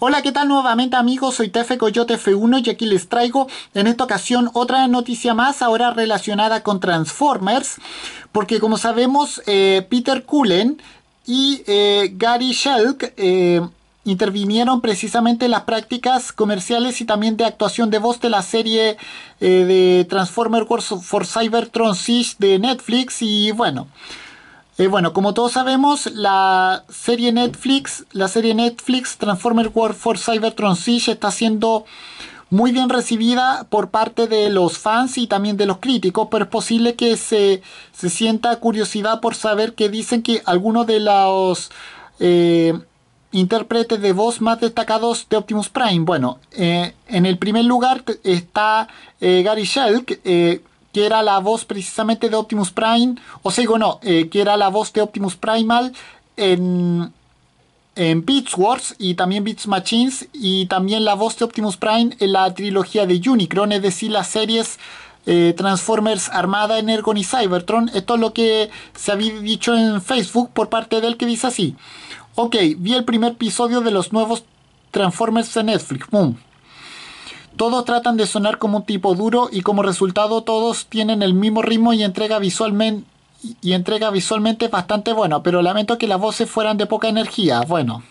Hola, ¿qué tal nuevamente amigos? Soy Tefe Coyote F1 y aquí les traigo en esta ocasión otra noticia más, ahora relacionada con Transformers, porque como sabemos, eh, Peter Cullen y eh, Gary Shelk eh, intervinieron precisamente en las prácticas comerciales y también de actuación de voz de la serie de Transformers for Cybertron Siege de Netflix y bueno... Eh, bueno, como todos sabemos, la serie Netflix, la serie Netflix Transformer War for Cybertron Siege está siendo muy bien recibida por parte de los fans y también de los críticos, pero es posible que se, sienta curiosidad por saber que dicen que algunos de los eh, intérpretes de voz más destacados de Optimus Prime. Bueno, eh, en el primer lugar está Gary Shelk, que era la voz precisamente de Optimus Prime, o sea, no eh, que era la voz de Optimus Primal en, en Beats Wars y también Beats Machines y también la voz de Optimus Prime en la trilogía de Unicron, es decir, las series eh, Transformers Armada, Energon y Cybertron. Esto eh, es lo que se había dicho en Facebook por parte de él que dice así. Ok, vi el primer episodio de los nuevos Transformers en Netflix. Boom. Todos tratan de sonar como un tipo duro y como resultado todos tienen el mismo ritmo y entrega visualmente y entrega visualmente bastante bueno, pero lamento que las voces fueran de poca energía. Bueno.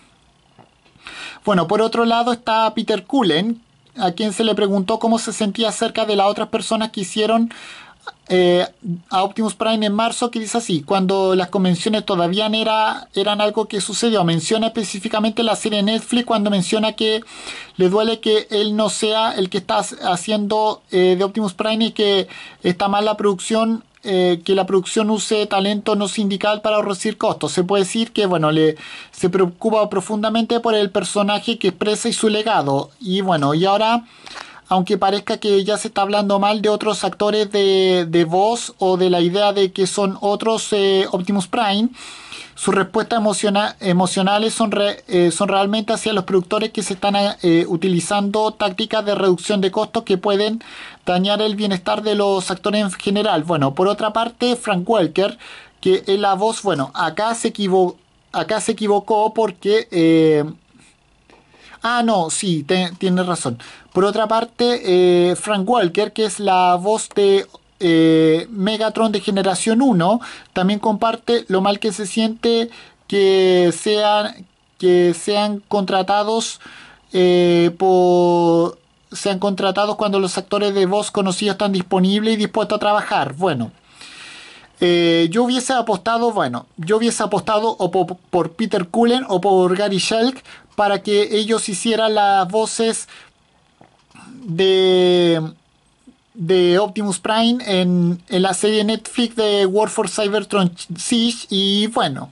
Bueno, por otro lado está Peter Cullen, a quien se le preguntó cómo se sentía acerca de las otras personas que hicieron eh, a Optimus Prime en marzo que dice así, cuando las convenciones todavía era, eran algo que sucedió. Menciona específicamente la serie Netflix cuando menciona que le duele que él no sea el que está haciendo eh, de Optimus Prime y que está mal la producción. Eh, que la producción use talento no sindical para ahorrar costos. Se puede decir que, bueno, le, se preocupa profundamente por el personaje que expresa y su legado. Y bueno, y ahora aunque parezca que ya se está hablando mal de otros actores de, voz o de la idea de que son otros eh, Optimus Prime, sus respuestas emocionales son, eh, son realmente hacia los productores que se están eh, utilizando tácticas de reducción de costos que pueden dañar el bienestar de los actores en general. Bueno, por otra parte, Frank Welker, que es la voz, bueno, acá se, acá se equivocó porque Ah, no, sí, tiene razón. Por otra parte, eh, Frank Walker, que es la voz de eh, Megatron de Generación 1, también comparte lo mal que se siente que sean, que sean contratados eh, sean contratados cuando los actores de voz conocidos están disponibles y dispuestos a trabajar. Bueno, eh, yo hubiese apostado, bueno, yo hubiese apostado o por, Peter Cullen o por Gary Shelk para que ellos hicieran las voces de, de Optimus Prime en, la serie Netflix de War for Cybertron Siege. Y bueno,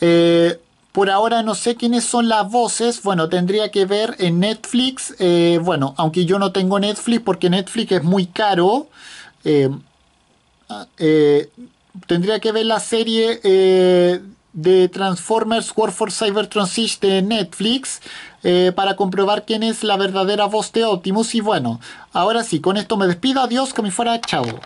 eh, por ahora no sé quiénes son las voces. Bueno, tendría que ver en Netflix. Eh, bueno, aunque yo no tengo Netflix porque Netflix es muy caro. Eh, tendría que ver la serie eh, de Transformers War for Cyber Transition de Netflix eh, para comprobar quién es la verdadera voz de Optimus. Y bueno, ahora sí, con esto me despido. Adiós, que me fuera. Chao.